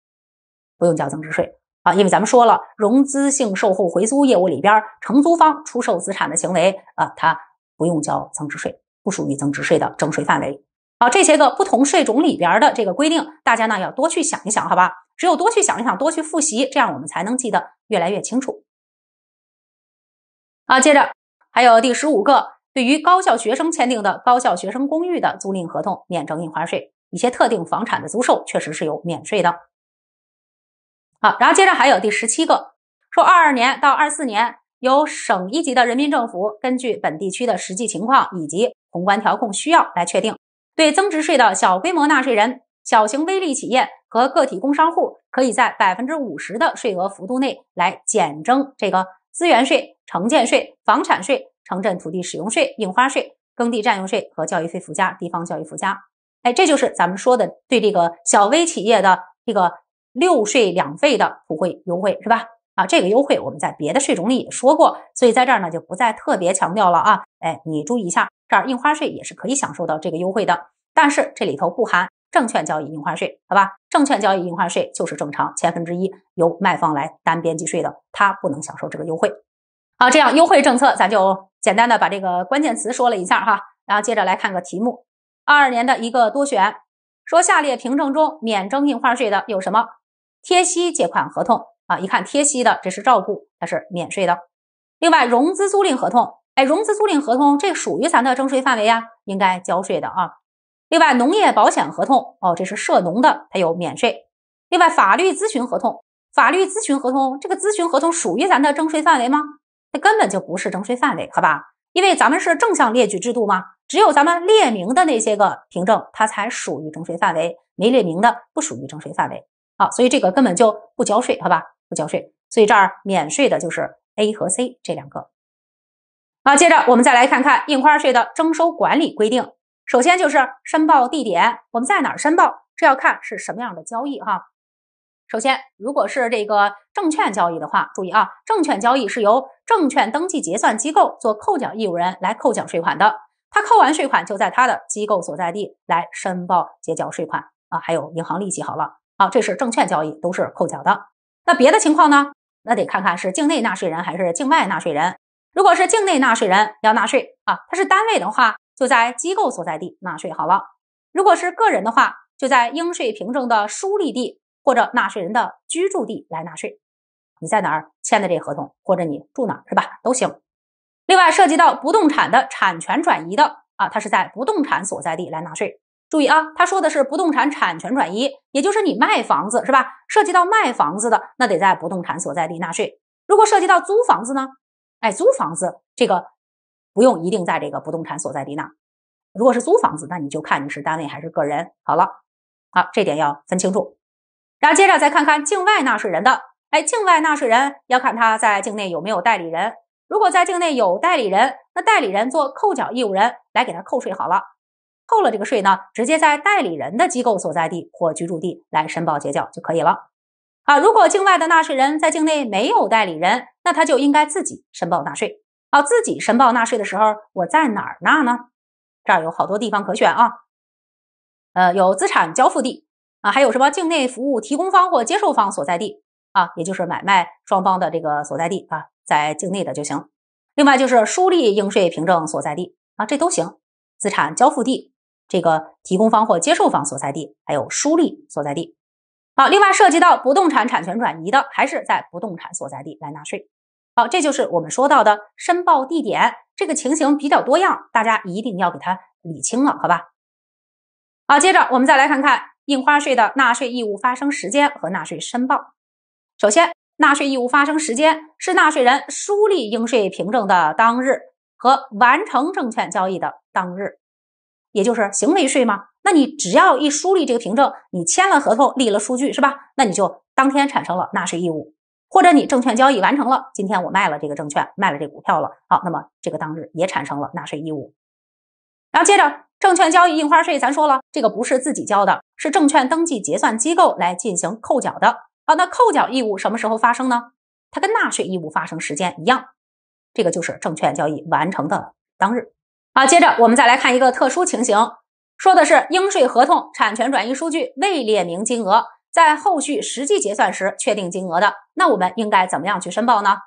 不用交增值税。啊，因为咱们说了，融资性售后回租业务里边，承租方出售资产的行为啊，它不用交增值税，不属于增值税的征税范围。好，这些个不同税种里边的这个规定，大家呢要多去想一想，好吧？只有多去想一想，多去复习，这样我们才能记得越来越清楚。啊，接着还有第十五个，对于高校学生签订的高校学生公寓的租赁合同，免征印花税。一些特定房产的租售确实是有免税的。好，然后接着还有第十七个，说二二年到二四年，由省一级的人民政府根据本地区的实际情况以及宏观调控需要来确定，对增值税的小规模纳税人、小型微利企业和个体工商户，可以在百分之五十的税额幅度内来减征这个资源税、城建税、房产税、城镇土地使用税、印花税、耕地占用税和教育费附加、地方教育附加。哎，这就是咱们说的对这个小微企业的这个。六税两费的普惠优惠是吧？啊，这个优惠我们在别的税种里也说过，所以在这儿呢就不再特别强调了啊。哎，你注意一下，这儿印花税也是可以享受到这个优惠的，但是这里头不含证券交易印花税，好吧？证券交易印花税就是正常千分之一，由卖方来单边计税的，他不能享受这个优惠。好，这样优惠政策咱就简单的把这个关键词说了一下哈，然后接着来看个题目，二二年的一个多选，说下列凭证中免征印花税的有什么？贴息借款合同啊，一看贴息的，这是照顾，它是免税的。另外，融资租赁合同，哎，融资租赁合同这属于咱的征税范围呀，应该交税的啊。另外，农业保险合同，哦，这是涉农的，它有免税。另外，法律咨询合同，法律咨询合同，这个咨询合同属于咱的征税范围吗？它根本就不是征税范围，好吧？因为咱们是正向列举制度嘛，只有咱们列明的那些个凭证，它才属于征税范围，没列明的不属于征税范围。啊，所以这个根本就不交税，好吧？不交税，所以这儿免税的就是 A 和 C 这两个。好，接着我们再来看看印花税的征收管理规定。首先就是申报地点，我们在哪儿申报？这要看是什么样的交易哈。首先，如果是这个证券交易的话，注意啊，证券交易是由证券登记结算机构做扣缴义务人来扣缴税款的，他扣完税款就在他的机构所在地来申报结缴税款啊，还有银行利息。好了。好，这是证券交易都是扣缴的。那别的情况呢？那得看看是境内纳税人还是境外纳税人。如果是境内纳税人要纳税啊，他是单位的话，就在机构所在地纳税好了。如果是个人的话，就在应税凭证的书立地或者纳税人的居住地来纳税。你在哪儿签的这合同，或者你住哪儿是吧，都行。另外，涉及到不动产的产权转移的啊，它是在不动产所在地来纳税。注意啊，他说的是不动产产权转移，也就是你卖房子是吧？涉及到卖房子的，那得在不动产所在地纳税。如果涉及到租房子呢？哎，租房子这个不用一定在这个不动产所在地纳。如果是租房子，那你就看你是单位还是个人。好了，好，这点要分清楚。然后接着再看看境外纳税人的，哎，境外纳税人要看他在境内有没有代理人。如果在境内有代理人，那代理人做扣缴义务人来给他扣税。好了。扣了这个税呢，直接在代理人的机构所在地或居住地来申报结缴就可以了。啊，如果境外的纳税人在境内没有代理人，那他就应该自己申报纳税。啊，自己申报纳税的时候，我在哪儿纳呢？这儿有好多地方可选啊。呃，有资产交付地啊，还有什么境内服务提供方或接受方所在地啊，也就是买卖双方的这个所在地啊，在境内的就行。另外就是书立应税凭证所在地啊，这都行。资产交付地。这个提供方或接受方所在地，还有书立所在地。好，另外涉及到不动产产权转移的，还是在不动产所在地来纳税。好，这就是我们说到的申报地点。这个情形比较多样，大家一定要给它理清了，好吧？好，接着我们再来看看印花税的纳税义务发生时间和纳税申报。首先，纳税义务发生时间是纳税人书立应税凭证的当日和完成证券交易的当日。也就是行为税吗？那你只要一梳理这个凭证，你签了合同、立了数据，是吧？那你就当天产生了纳税义务。或者你证券交易完成了，今天我卖了这个证券，卖了这股票了，好，那么这个当日也产生了纳税义务。然后接着，证券交易印花税咱说了，这个不是自己交的，是证券登记结算机构来进行扣缴的。好，那扣缴义务什么时候发生呢？它跟纳税义务发生时间一样，这个就是证券交易完成的当日。好，接着我们再来看一个特殊情形，说的是应税合同产权转移数据未列明金额，在后续实际结算时确定金额的，那我们应该怎么样去申报呢？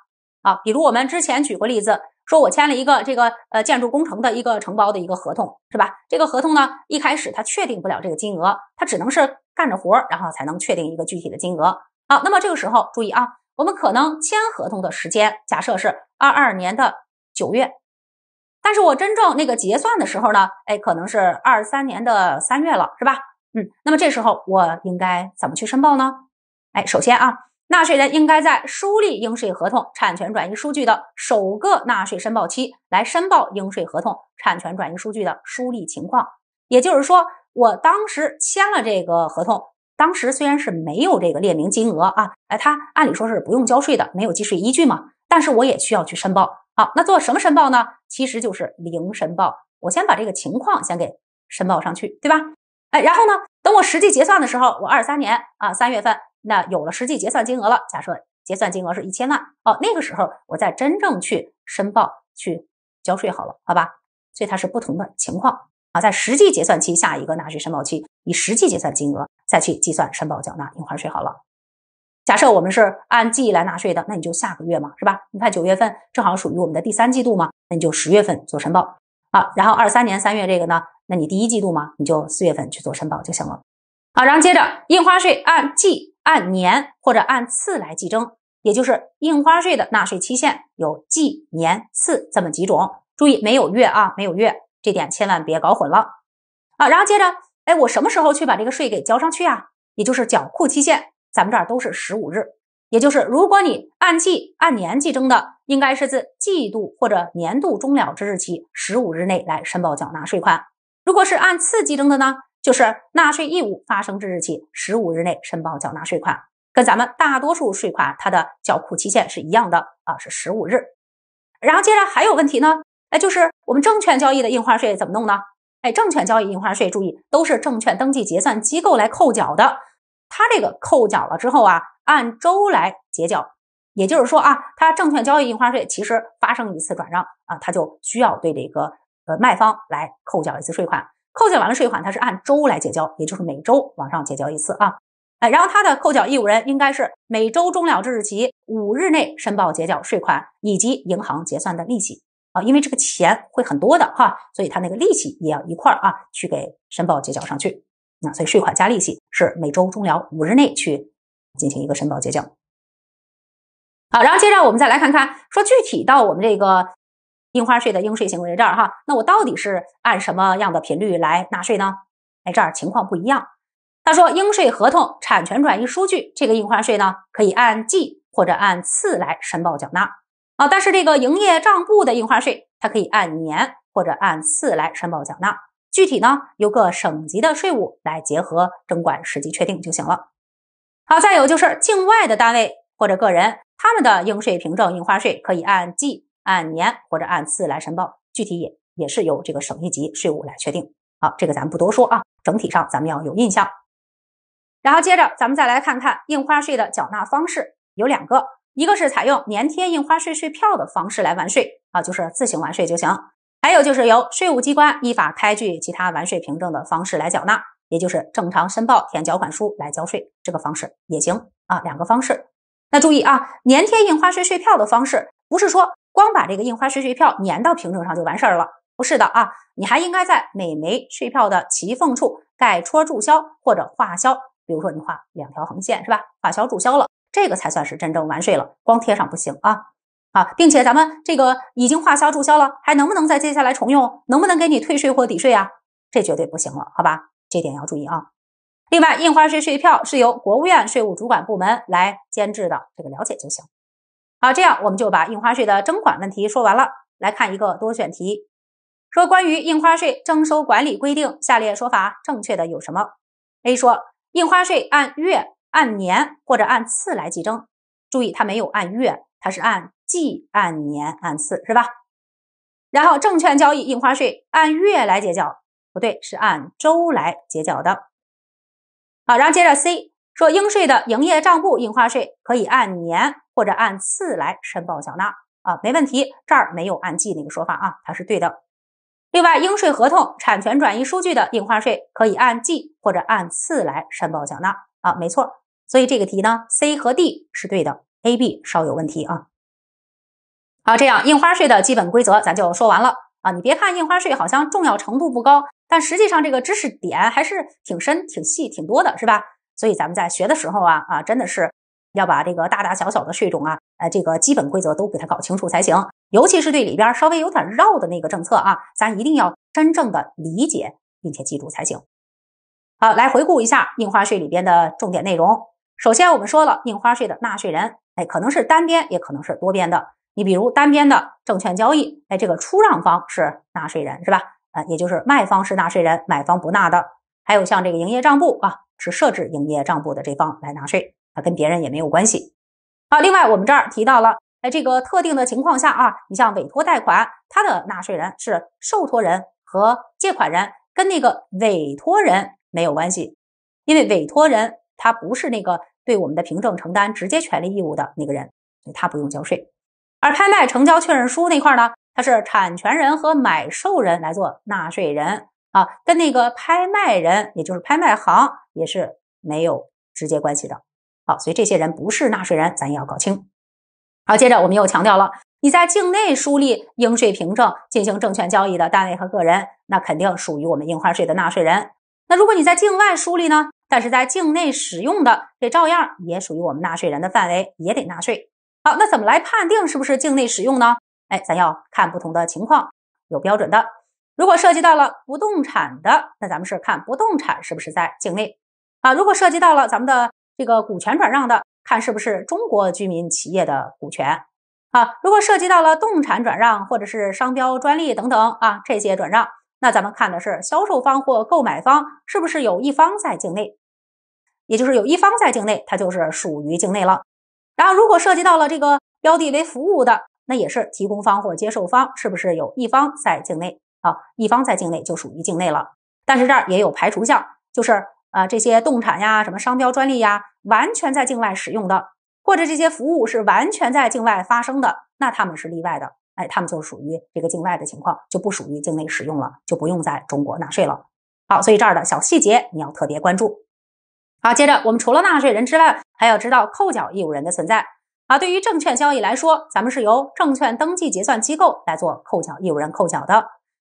好，比如我们之前举过例子，说我签了一个这个呃建筑工程的一个承包的一个合同，是吧？这个合同呢，一开始它确定不了这个金额，它只能是干着活，然后才能确定一个具体的金额。好，那么这个时候注意啊，我们可能签合同的时间，假设是二二年的九月。但是我真正那个结算的时候呢，哎，可能是二三年的三月了，是吧？嗯，那么这时候我应该怎么去申报呢？哎，首先啊，纳税人应该在梳理应税合同产权转移数据的首个纳税申报期来申报应税合同产权转移数据的梳理情况。也就是说，我当时签了这个合同，当时虽然是没有这个列明金额啊，哎，它按理说是不用交税的，没有计税依据嘛，但是我也需要去申报。好，那做什么申报呢？其实就是零申报。我先把这个情况先给申报上去，对吧？哎，然后呢，等我实际结算的时候，我二三年啊三月份那有了实际结算金额了，假设结算金额是一千万哦，那个时候我再真正去申报去交税好了，好吧？所以它是不同的情况啊，在实际结算期下一个纳税申报期，以实际结算金额再去计算申报缴纳印花税好了。假设我们是按季来纳税的，那你就下个月嘛，是吧？你看九月份正好属于我们的第三季度嘛，那你就十月份做申报。好，然后二三年三月这个呢，那你第一季度嘛，你就四月份去做申报就行了。好，然后接着印花税按季、按年或者按次来计征，也就是印花税的纳税期限有季、年、次这么几种。注意没有月啊，没有月，这点千万别搞混了啊。然后接着，哎，我什么时候去把这个税给交上去啊？也就是缴库期限。咱们这儿都是十五日，也就是如果你按季、按年计征的，应该是自季度或者年度终了之日起十五日内来申报缴纳税款；如果是按次计征的呢，就是纳税义务发生之日起十五日内申报缴纳税款，跟咱们大多数税款它的缴库期限是一样的啊，是十五日。然后接着还有问题呢，哎，就是我们证券交易的印花税怎么弄呢？哎，证券交易印花税，注意都是证券登记结算机构来扣缴的。他这个扣缴了之后啊，按周来结缴，也就是说啊，他证券交易印花税其实发生一次转让啊，他就需要对这个呃卖方来扣缴一次税款。扣缴完了税款，他是按周来结交，也就是每周往上结交一次啊。哎，然后他的扣缴义务人应该是每周终了之日起五日内申报结缴税款以及银行结算的利息啊，因为这个钱会很多的哈，所以他那个利息也要一块儿啊去给申报结缴上去。那所以税款加利息是每周中了五日内去进行一个申报结缴。好，然后接着我们再来看看，说具体到我们这个印花税的应税行为这儿哈，那我到底是按什么样的频率来纳税呢？哎，这儿情况不一样。他说，应税合同、产权转移书据这个印花税呢，可以按季或者按次来申报缴纳啊。但是这个营业账簿的印花税，它可以按年或者按次来申报缴纳。具体呢，由各省级的税务来结合征管实际确定就行了。好，再有就是境外的单位或者个人，他们的应税凭证印花税可以按季、按年或者按次来申报，具体也也是由这个省一级税务来确定。好，这个咱们不多说啊，整体上咱们要有印象。然后接着咱们再来看看印花税的缴纳方式，有两个，一个是采用粘贴印花税税票的方式来完税啊，就是自行完税就行。还有就是由税务机关依法开具其他完税凭证的方式来缴纳，也就是正常申报填缴款书来交税，这个方式也行啊。两个方式，那注意啊，粘贴印花税税票的方式，不是说光把这个印花税税票粘到凭证上就完事儿了，不是的啊，你还应该在每枚税票的齐缝处盖戳注销或者划销，比如说你画两条横线是吧？划销注销了，这个才算是真正完税了，光贴上不行啊。啊，并且咱们这个已经划销、注销了，还能不能再接下来重用？能不能给你退税或抵税啊？这绝对不行了，好吧？这点要注意啊。另外，印花税税票是由国务院税务主管部门来监制的，这个了解就行。好，这样我们就把印花税的征管问题说完了。来看一个多选题，说关于印花税征收管理规定，下列说法正确的有什么？A 说，印花税按月、按年或者按次来计征，注意它没有按月。它是按季、按年、按次，是吧？然后证券交易印花税按月来缴交，不对，是按周来缴交的。好，然后接着 C 说，应税的营业账簿印花税可以按年或者按次来申报缴纳啊，没问题，这儿没有按季那个说法啊，它是对的。另外，应税合同、产权转移数据的印花税可以按季或者按次来申报缴纳啊，没错。所以这个题呢，C 和 D 是对的。A、B 稍有问题啊。好，这样印花税的基本规则咱就说完了啊。你别看印花税好像重要程度不高，但实际上这个知识点还是挺深、挺细、挺多的，是吧？所以咱们在学的时候啊啊，真的是要把这个大大小小的税种啊，呃，这个基本规则都给它搞清楚才行。尤其是对里边稍微有点绕的那个政策啊，咱一定要真正的理解并且记住才行。好，来回顾一下印花税里边的重点内容。首先，我们说了印花税的纳税人。哎，可能是单边，也可能是多边的。你比如单边的证券交易，哎，这个出让方是纳税人，是吧？啊，也就是卖方是纳税人，买方不纳的。还有像这个营业账簿啊，是设置营业账簿的这方来纳税啊，跟别人也没有关系。好，另外我们这儿提到了，哎，这个特定的情况下啊，你像委托贷款，它的纳税人是受托人和借款人，跟那个委托人没有关系，因为委托人他不是那个。对我们的凭证承担直接权利义务的那个人，他不用交税；而拍卖成交确认书那块呢，它是产权人和买受人来做纳税人啊，跟那个拍卖人，也就是拍卖行也是没有直接关系的。好，所以这些人不是纳税人，咱也要搞清。好，接着我们又强调了，你在境内树立应税凭证进行证券交易的单位和个人，那肯定属于我们印花税的纳税人。那如果你在境外树立呢？但是在境内使用的，这照样也属于我们纳税人的范围，也得纳税。好，那怎么来判定是不是境内使用呢？哎，咱要看不同的情况，有标准的。如果涉及到了不动产的，那咱们是看不动产是不是在境内啊。如果涉及到了咱们的这个股权转让的，看是不是中国居民企业的股权啊。如果涉及到了动产转让或者是商标、专利等等啊这些转让，那咱们看的是销售方或购买方是不是有一方在境内。也就是有一方在境内，它就是属于境内了。然后，如果涉及到了这个标的为服务的，那也是提供方或接受方，是不是有一方在境内啊？一方在境内就属于境内了。但是这儿也有排除项，就是啊，这些动产呀、什么商标、专利呀，完全在境外使用的，或者这些服务是完全在境外发生的，那他们是例外的。哎，他们就属于这个境外的情况，就不属于境内使用了，就不用在中国纳税了。好，所以这儿的小细节你要特别关注。好，接着我们除了纳税人之外，还要知道扣缴义务人的存在啊。对于证券交易来说，咱们是由证券登记结算机构来做扣缴义务人扣缴的。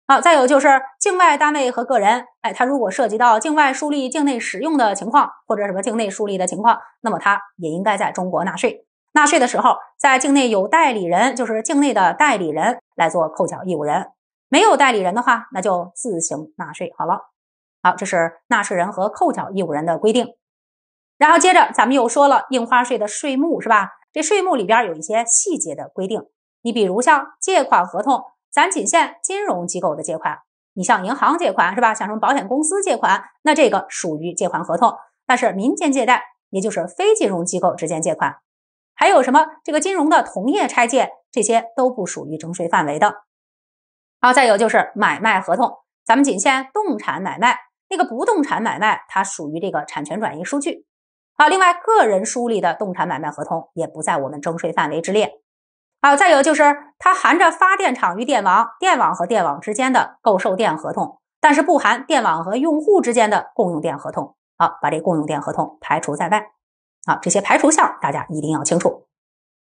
好，再有就是境外单位和个人，哎，他如果涉及到境外树立、境内使用的情况，或者什么境内树立的情况，那么他也应该在中国纳税。纳税的时候，在境内有代理人，就是境内的代理人来做扣缴义务人；没有代理人的话，那就自行纳税。好了。好，这是纳税人和扣缴义务人的规定。然后接着咱们又说了印花税的税目，是吧？这税目里边有一些细节的规定。你比如像借款合同，咱仅限金融机构的借款。你向银行借款是吧？向什么保险公司借款？那这个属于借款合同。但是民间借贷，也就是非金融机构之间借款，还有什么这个金融的同业拆借，这些都不属于征税范围的。好，再有就是买卖合同，咱们仅限动产买卖。那个不动产买卖，它属于这个产权转移数据。啊。另外个人书立的动产买卖合同也不在我们征税范围之列。啊，再有就是它含着发电厂与电网、电网和电网之间的购售电合同，但是不含电网和用户之间的供用电合同。好，把这供用电合同排除在外。好，这些排除项大家一定要清楚。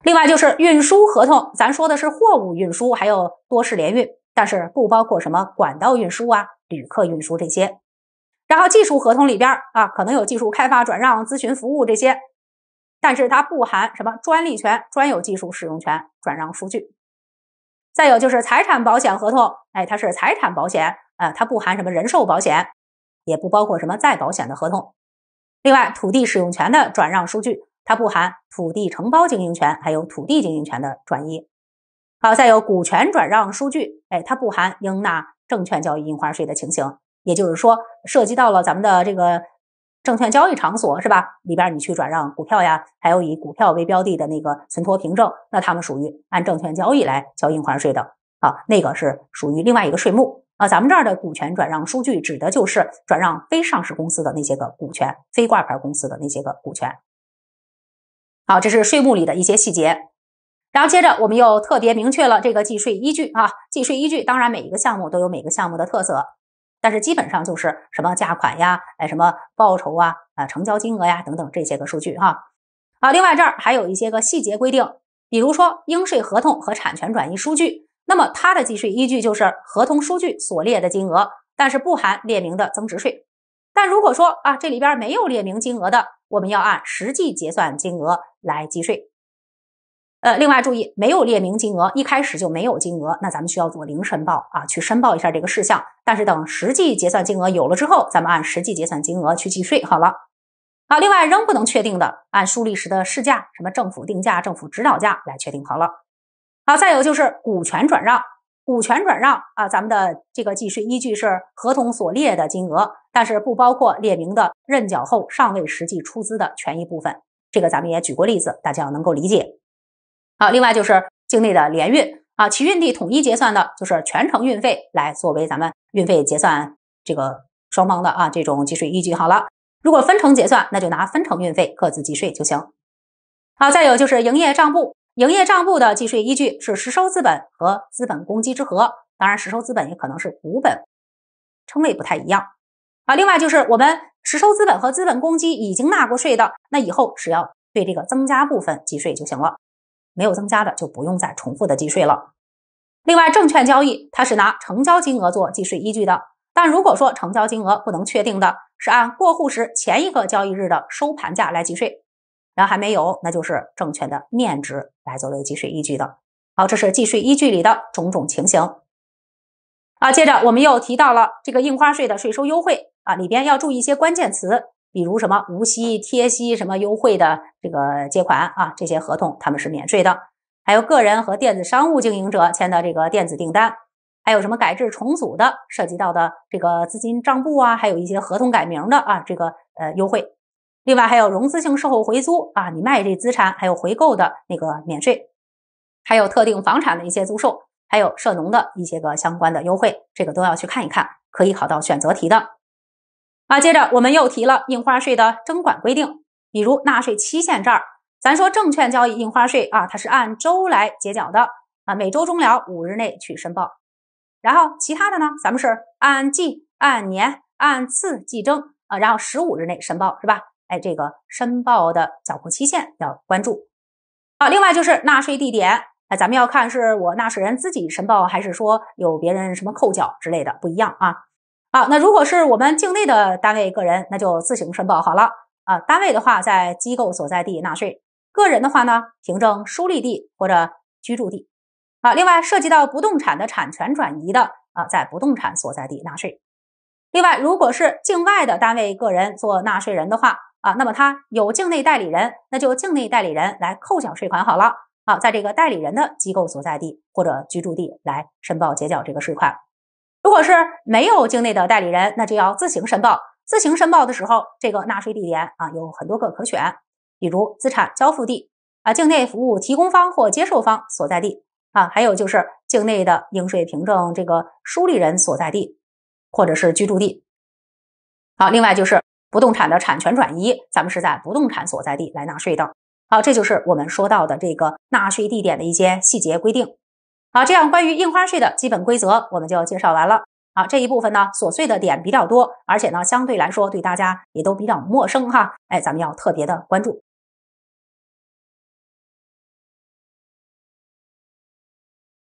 另外就是运输合同，咱说的是货物运输，还有多式联运，但是不包括什么管道运输啊、旅客运输这些。然后技术合同里边啊，可能有技术开发、转让、咨询服务这些，但是它不含什么专利权、专有技术使用权转让数据。再有就是财产保险合同，哎，它是财产保险，呃，它不含什么人寿保险，也不包括什么再保险的合同。另外，土地使用权的转让数据，它不含土地承包经营权还有土地经营权的转移。好，再有股权转让数据，哎，它不含应纳证券交易印花税的情形。也就是说，涉及到了咱们的这个证券交易场所，是吧？里边你去转让股票呀，还有以股票为标的的那个存托凭证，那他们属于按证券交易来交印花税的啊。那个是属于另外一个税目啊。咱们这儿的股权转让收据，指的就是转让非上市公司的那些个股权，非挂牌公司的那些个股权。好，这是税目里的一些细节。然后接着，我们又特别明确了这个计税依据啊，计税依据。当然，每一个项目都有每个项目的特色。但是基本上就是什么价款呀，哎，什么报酬啊，啊，成交金额呀等等这些个数据哈。啊，另外这儿还有一些个细节规定，比如说应税合同和产权转移数据，那么它的计税依据就是合同数据所列的金额，但是不含列明的增值税。但如果说啊这里边没有列明金额的，我们要按实际结算金额来计税。呃，另外注意，没有列明金额，一开始就没有金额，那咱们需要做零申报啊，去申报一下这个事项。但是等实际结算金额有了之后，咱们按实际结算金额去计税好了。好，另外仍不能确定的，按树立时的市价，什么政府定价、政府指导价来确定好了。好，再有就是股权转让，股权转让啊，咱们的这个计税依据是合同所列的金额，但是不包括列明的认缴后尚未实际出资的权益部分。这个咱们也举过例子，大家要能够理解。好，另外就是境内的联运啊，其运地统一结算的，就是全程运费来作为咱们运费结算这个双方的啊这种计税依据。好了，如果分成结算，那就拿分成运费各自计税就行。好，再有就是营业账簿，营业账簿的计税依据是实收资本和资本公积之和，当然实收资本也可能是股本，称谓不太一样。啊，另外就是我们实收资本和资本公积已经纳过税的，那以后只要对这个增加部分计税就行了。没有增加的就不用再重复的计税了。另外，证券交易它是拿成交金额做计税依据的，但如果说成交金额不能确定的，是按过户时前一个交易日的收盘价来计税。然后还没有，那就是证券的面值来作为计税依据的。好，这是计税依据里的种种情形。啊，接着我们又提到了这个印花税的税收优惠啊，里边要注意一些关键词。比如什么无息、贴息、什么优惠的这个借款啊，这些合同他们是免税的。还有个人和电子商务经营者签的这个电子订单，还有什么改制重组的涉及到的这个资金账簿啊，还有一些合同改名的啊，这个呃优惠。另外还有融资性售后回租啊，你卖这资产还有回购的那个免税，还有特定房产的一些租售，还有涉农的一些个相关的优惠，这个都要去看一看，可以考到选择题的。啊，接着我们又提了印花税的征管规定，比如纳税期限这儿，咱说证券交易印花税啊，它是按周来结缴的啊，每周终了五日内去申报。然后其他的呢，咱们是按季、按年、按次计征啊，然后十五日内申报是吧？哎，这个申报的缴扣期限要关注。啊，另外就是纳税地点，啊，咱们要看是我纳税人自己申报，还是说有别人什么扣缴之类的，不一样啊。好，那如果是我们境内的单位、个人，那就自行申报好了。啊，单位的话，在机构所在地纳税；个人的话呢，凭证书立地或者居住地。啊，另外涉及到不动产的产权转移的，啊，在不动产所在地纳税。另外，如果是境外的单位、个人做纳税人的话，啊，那么他有境内代理人，那就境内代理人来扣缴税款好了。啊，在这个代理人的机构所在地或者居住地来申报结缴这个税款。如果是没有境内的代理人，那就要自行申报。自行申报的时候，这个纳税地点啊有很多个可选，比如资产交付地啊、境内服务提供方或接受方所在地啊，还有就是境内的应税凭证这个书立人所在地或者是居住地。好，另外就是不动产的产权转移，咱们是在不动产所在地来纳税的。好，这就是我们说到的这个纳税地点的一些细节规定。好，这样关于印花税的基本规则我们就介绍完了。好，这一部分呢，琐碎的点比较多，而且呢，相对来说对大家也都比较陌生哈。哎，咱们要特别的关注。